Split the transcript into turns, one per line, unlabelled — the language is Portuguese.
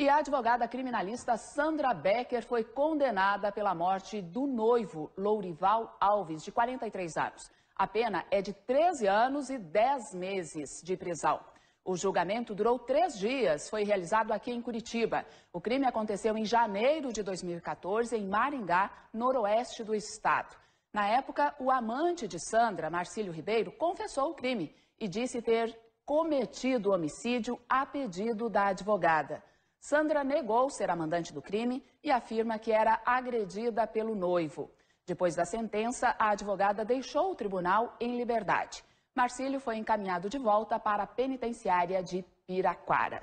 E a advogada criminalista Sandra Becker foi condenada pela morte do noivo Lourival Alves, de 43 anos. A pena é de 13 anos e 10 meses de prisão. O julgamento durou três dias, foi realizado aqui em Curitiba. O crime aconteceu em janeiro de 2014, em Maringá, noroeste do estado. Na época, o amante de Sandra, Marcílio Ribeiro, confessou o crime e disse ter cometido o homicídio a pedido da advogada. Sandra negou ser a mandante do crime e afirma que era agredida pelo noivo. Depois da sentença, a advogada deixou o tribunal em liberdade. Marcílio foi encaminhado de volta para a penitenciária de Piraquara.